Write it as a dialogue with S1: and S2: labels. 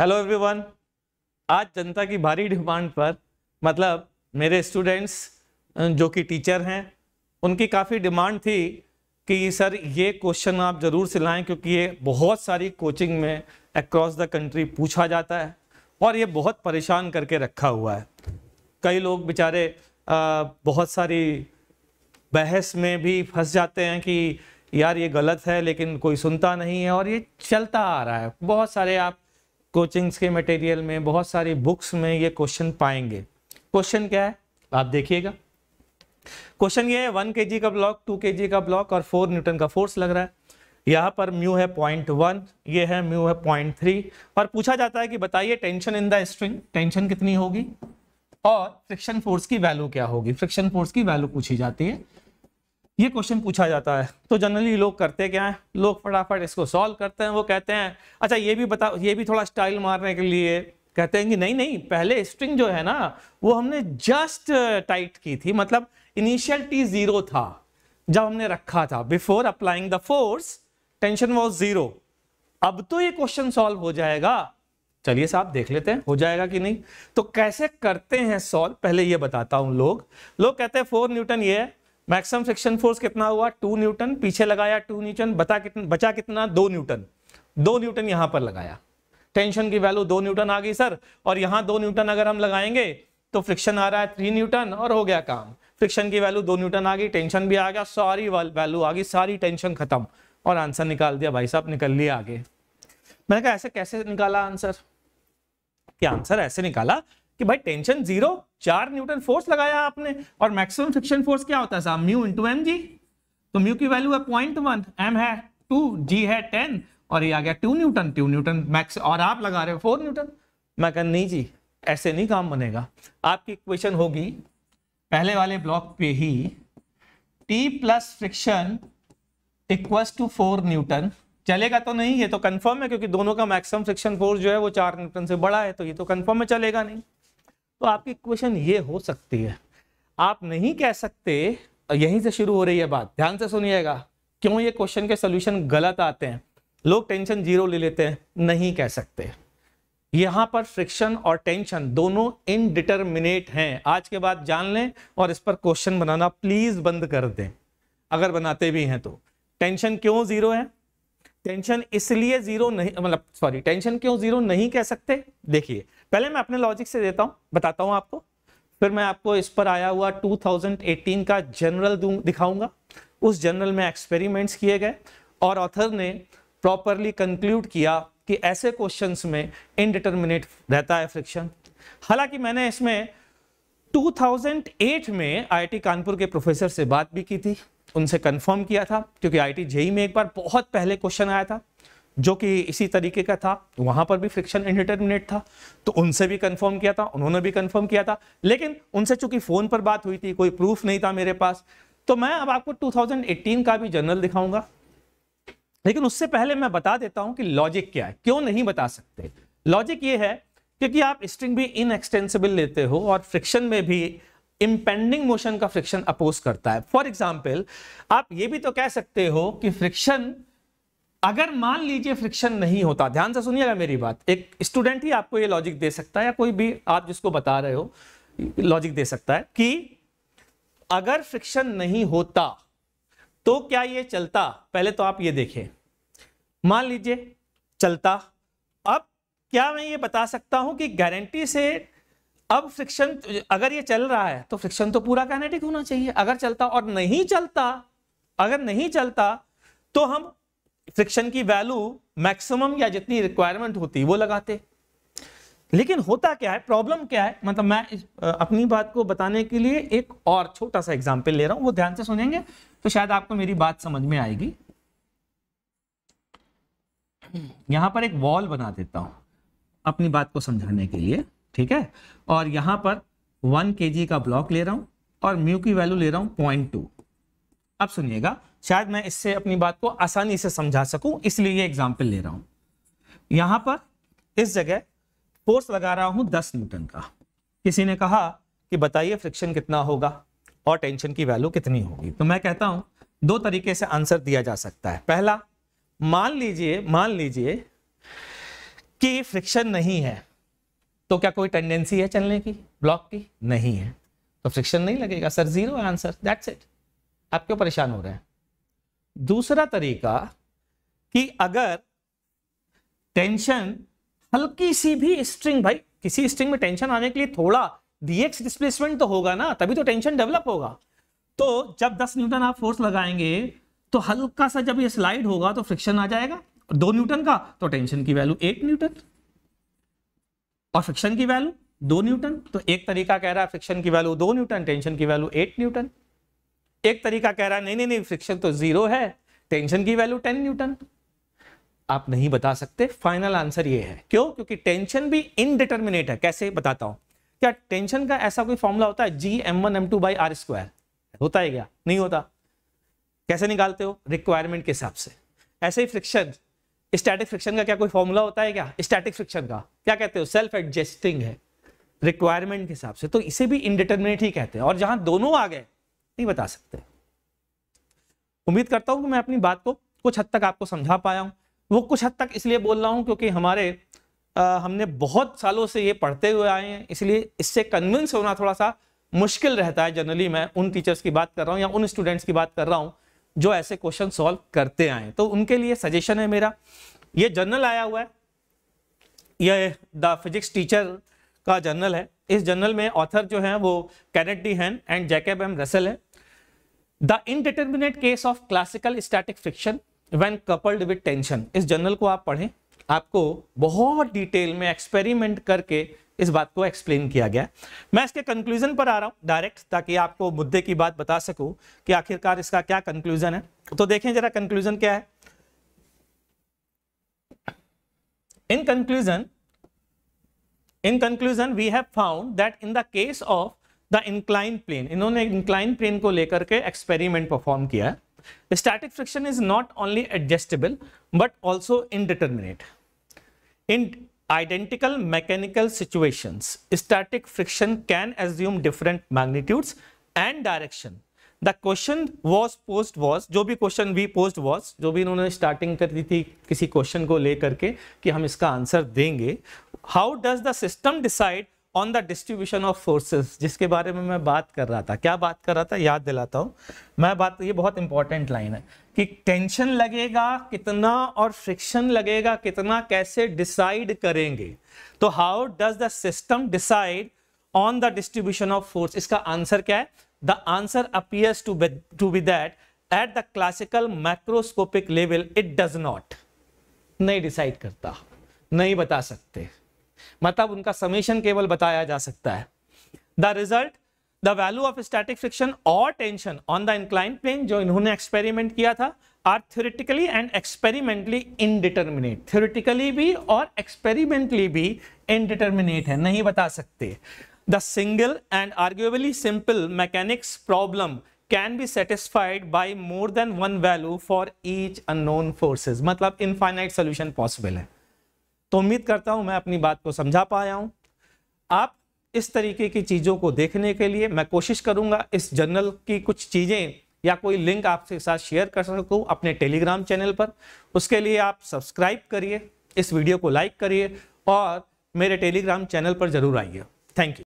S1: Hello everyone आज जनता की भारी डिमांड पर मतलब मेरे स्टूडेंट्स जो कि टीचर हैं उनकी काफ़ी डिमांड थी कि सर ये क्वेश्चन आप ज़रूर से लाएँ क्योंकि ये बहुत सारी कोचिंग में अक्रॉस द कंट्री पूछा जाता है और ये बहुत परेशान करके रखा हुआ है कई लोग बेचारे बहुत सारी बहस में भी फंस जाते हैं कि यार ये गलत है लेकिन कोई सुनता नहीं है और ये चलता आ रहा है बहुत सारे आप कोचिंग्स के मटेरियल में बहुत सारी बुक्स में ये क्वेश्चन पाएंगे क्वेश्चन क्या है आप देखिएगा क्वेश्चन ये है वन के का ब्लॉक टू के का ब्लॉक और फोर न्यूटन का फोर्स लग रहा है यहाँ पर म्यू है पॉइंट वन ये है म्यू है पॉइंट थ्री और पूछा जाता है कि बताइए tension in the string tension कितनी होगी और फ्रिक्शन फोर्स की वैल्यू क्या होगी फ्रिक्शन फोर्स की वैल्यू पूछी जाती है ये क्वेश्चन पूछा जाता है तो जनरली लोग करते क्या है लोग फटाफट इसको सॉल्व करते हैं वो कहते हैं अच्छा ये भी बता ये भी थोड़ा स्टाइल मारने के लिए कहते हैं कि नहीं नहीं पहले स्ट्रिंग जो है ना वो हमने जस्ट टाइट uh, की थी मतलब इनिशियल टी जीरो था जब हमने रखा था before applying the force tension was zero अब तो ये क्वेश्चन सॉल्व हो जाएगा चलिए साहब देख लेते हैं हो जाएगा कि नहीं तो कैसे करते हैं सॉल्व पहले ये बताता हूं लोग लोग कहते हैं फोर न्यूटन ये है मैक्सिमम फ्रिक्शन फोर्स कितना हुआ टू न्यूटन पीछे लगाया टू न्यूटन बता कितना बचा कितना दो न्यूटन दो न्यूटन यहां पर लगाया टेंशन की वैल्यू दो न्यूटन आ गई सर और यहां दो न्यूटन अगर हम लगाएंगे तो फ्रिक्शन आ रहा है थ्री न्यूटन और हो गया काम फ्रिक्शन की वैल्यू दो न्यूटन आ गई टेंशन भी आ गया सारी वैल्यू आ गई सारी टेंशन खत्म और आंसर निकाल दिया भाई साहब निकल लिया आगे मैंने कहा ऐसे कैसे निकाला आंसर क्या आंसर ऐसे निकाला कि भाई टेंशन जीरो चार न्यूटन फोर्स लगाया आपने और मैक्सिमम फ्रिक्शन फोर्स क्या होता है साहब म्यू इंटू एम जी तो म्यू की वैल्यू है पॉइंट वन एम है टू जी है टेन और ये आ गया two newton two newton max और आप लगा रहे हो फोर न्यूटन मैं कह नहीं जी ऐसे नहीं काम बनेगा आपकी क्वेश्चन होगी पहले वाले ब्लॉक पे ही T plus friction equals to four newton चलेगा तो नहीं ये तो कंफर्म है क्योंकि दोनों का मैक्सिमम फ्रिक्शन फोर्स जो है वो चार न्यूटन से बड़ा है तो ये तो कंफर्म में चलेगा नहीं तो आपकी क्वेश्चन ये हो सकती है आप नहीं कह सकते यहीं से शुरू हो रही है बात ध्यान से सुनिएगा क्यों ये क्वेश्चन के सोल्यूशन गलत आते हैं लोग टेंशन जीरो ले लेते हैं नहीं कह सकते यहां पर फ्रिक्शन और टेंशन दोनों इनडिटर्मिनेट हैं आज के बाद जान लें और इस पर क्वेश्चन बनाना प्लीज बंद कर दें अगर बनाते भी हैं तो टेंशन क्यों जीरो है टेंशन इसलिए जीरो नहीं मतलब सॉरी टेंशन क्यों जीरो नहीं कह सकते देखिए पहले मैं अपने लॉजिक से देता हूँ बताता हूँ आपको फिर मैं आपको इस पर आया हुआ 2018 का जनरल दिखाऊंगा उस जनरल में एक्सपेरिमेंट्स किए गए और ऑथर ने प्रॉपरली कंक्लूड किया कि ऐसे क्वेश्चन में इनडिटर्मिनेट रहता है फ्रिक्शन हालांकि मैंने इसमें 2008 में आईआईटी कानपुर के प्रोफेसर से बात भी की थी उनसे कंफर्म किया था क्योंकि आई टी जेई में एक बार बहुत पहले क्वेश्चन आया था जो कि इसी तरीके का था वहां पर भी फ्रिक्शन इंडिटर्मिनेट था तो उनसे भी कंफर्म किया था उन्होंने भी कंफर्म किया था लेकिन उनसे चूंकि फोन पर बात हुई थी कोई प्रूफ नहीं था मेरे पास तो मैं अब आपको 2018 का भी जर्नल दिखाऊंगा लेकिन उससे पहले मैं बता देता हूं कि लॉजिक क्या है क्यों नहीं बता सकते लॉजिक ये है क्योंकि आप स्ट्रिंग भी इनएक्सटेंसिबल लेते हो और फ्रिक्शन में भी इंपेंडिंग मोशन का फ्रिक्शन अपोज करता है फॉर एग्जाम्पल आप ये भी तो कह सकते हो कि फ्रिक्शन अगर मान लीजिए फ्रिक्शन नहीं होता ध्यान से सुनिएगा मेरी बात एक स्टूडेंट ही आपको ये लॉजिक दे सकता है या कोई भी आप जिसको बता रहे हो लॉजिक दे सकता है कि अगर फ्रिक्शन नहीं होता तो क्या ये चलता पहले तो आप ये देखें मान लीजिए चलता अब क्या मैं ये बता सकता हूं कि गारंटी से अब फ्रिक्शन अगर ये चल रहा है तो फ्रिक्शन तो पूरा कैनेटिक होना चाहिए अगर चलता और नहीं चलता अगर नहीं चलता तो हम फ्रिक्शन की वैल्यू मैक्सिमम या जितनी रिक्वायरमेंट होती वो लगाते लेकिन होता क्या है प्रॉब्लम क्या है मतलब मैं अपनी बात को बताने के लिए एक और छोटा सा एग्जाम्पल ले रहा हूं वो ध्यान से सुनेंगे तो शायद आपको मेरी बात समझ में आएगी यहां पर एक वॉल बना देता हूं अपनी बात को समझाने के लिए ठीक है और यहां पर वन के का ब्लॉक ले रहा हूं और म्यू की वैल्यू ले रहा हूं पॉइंट टू अब सुनिएगा शायद मैं इससे अपनी बात को आसानी से समझा सकूं इसलिए ये एग्जाम्पल ले रहा हूं यहां पर इस जगह फोर्स लगा रहा हूं दस न्यूटन का किसी ने कहा कि बताइए फ्रिक्शन कितना होगा और टेंशन की वैल्यू कितनी होगी तो मैं कहता हूं दो तरीके से आंसर दिया जा सकता है पहला मान लीजिए मान लीजिए कि फ्रिक्शन नहीं है तो क्या कोई टेंडेंसी है चलने की ब्लॉक की नहीं है तो फ्रिक्शन नहीं लगेगा sir zero answer that's it आप क्यों परेशान हो रहे हैं दूसरा तरीका कि अगर टेंशन हल्की सी भी स्ट्रिंग भाई किसी स्ट्रिंग में टेंशन आने के लिए थोड़ा डीएक्स डिस्प्लेसमेंट तो होगा ना तभी तो टेंशन डेवलप होगा तो जब 10 न्यूटन आप फोर्स लगाएंगे तो हल्का सा जब ये स्लाइड होगा तो फ्रिक्शन आ जाएगा दो न्यूटन का तो टेंशन की वैल्यू एट न्यूटन और फ्रिक्शन की वैल्यू दो न्यूटन तो एक तरीका कह रहा है फ्रिक्शन की वैल्यू दो न्यूटन टेंशन की वैल्यू एट न्यूटन एक तरीका कह रहा है नहीं नहीं नहीं फ्रिक्शन तो जीरो है टेंशन की वैल्यू टेन न्यूटन आप नहीं बता सकते फाइनल आंसर ये है क्यों क्योंकि टेंशन भी इनडिटर्मिनेट है कैसे बताता हूं क्या टेंशन का ऐसा कोई फॉर्मूला होता है G M one M two by R square होता है क्या नहीं होता कैसे निकालते हो रिक्वायरमेंट के हिसाब से ऐसे ही फ्रिक्शन स्टैटिक फ्रिक्शन का क्या कोई फॉर्मूला होता है क्या स्टैटिक फ्रिक्शन का क्या कहते हो सेल्फ एडजस्टिंग है रिक्वायरमेंट के हिसाब से तो इसे भी इनडिटर्मिनेट ही कहते हैं और जहां दोनों आ गए नहीं बता सकते उम्मीद करता हूं कि मैं अपनी बात को कुछ हद तक आपको समझा पाया हूं वो कुछ हद तक इसलिए बोल रहा हूं क्योंकि हमारे आ, हमने बहुत सालों से ये पढ़ते हुए आए हैं इसलिए इससे कन्विंस होना थोड़ा सा मुश्किल रहता है जनरली मैं उन टीचर्स की बात कर रहा हूँ या उन स्टूडेंट्स की बात कर रहा हूँ जो ऐसे क्वेश्चन सॉल्व करते आए तो उनके लिए सजेशन है मेरा ये जर्नल आया हुआ है यह द फिजिक्स टीचर का जर्नल है इस जर्नल में ऑथर जो है वो Kenneth D Hahn and Jacob M Russell है the indeterminate case of classical static friction when coupled with tension इस जर्नल को आप पढ़ें आपको बहुत डिटेल में एक्सपेरिमेंट करके इस बात को एक्सप्लेन किया गया मैं इसके कंक्लूजन पर आ रहा हूं डायरेक्ट ताकि आपको मुद्दे की बात बता सकूं कि आखिरकार इसका क्या कंक्लूजन है तो देखें जरा कंक्लूजन क्या है in conclusion in conclusion we have found that in the case of the incline plane इन्होंने इंक्लाइन प्लेन को लेकर के एक्सपेरिमेंट परफॉर्म किया है The static friction is not only adjustable but also indeterminate. In identical mechanical situations, static friction can assume different magnitudes and direction. The question was post was जो भी question we post was जो भी इन्होंने starting कर दी थी किसी question को ले करके कि हम इसका आंसर देंगे how does the system decide on the distribution of forces जिसके बारे में मैं बात कर रहा था क्या बात कर रहा था याद दिलाता हूँ मैं बात ये बहुत इंपॉर्टेंट लाइन है कि टेंशन लगेगा कितना और फ्रिक्शन लगेगा कितना कैसे डिसाइड करेंगे तो how does the system decide on the distribution of force इसका आंसर क्या है the answer appears to to be that at the classical macroscopic level it does not नहीं डिसाइड करता नहीं बता सकते मतलब उनका समेशन केवल बताया जा सकता है the result the value of static friction और tension on the incline plane जो इन्होंने एक्सपेरिमेंट किया था are theoretically and experimentally indeterminate theoretically भी और एक्सपेरिमेंटली भी इनडिटर्मिनेट है नहीं बता सकते the single and arguably simple mechanics problem can be satisfied by more than one value for each unknown forces मतलब इनफाइनाइट सोल्यूशन पॉसिबल है तो उम्मीद करता हूं मैं अपनी बात को समझा पाया हूं आप इस तरीके की चीज़ों को देखने के लिए मैं कोशिश करूंगा इस जर्नल की कुछ चीज़ें या कोई लिंक आपके साथ शेयर कर सकूँ अपने टेलीग्राम चैनल पर उसके लिए आप सब्सक्राइब करिए इस वीडियो को लाइक करिए और मेरे टेलीग्राम चैनल पर ज़रूर आइए थैंक यू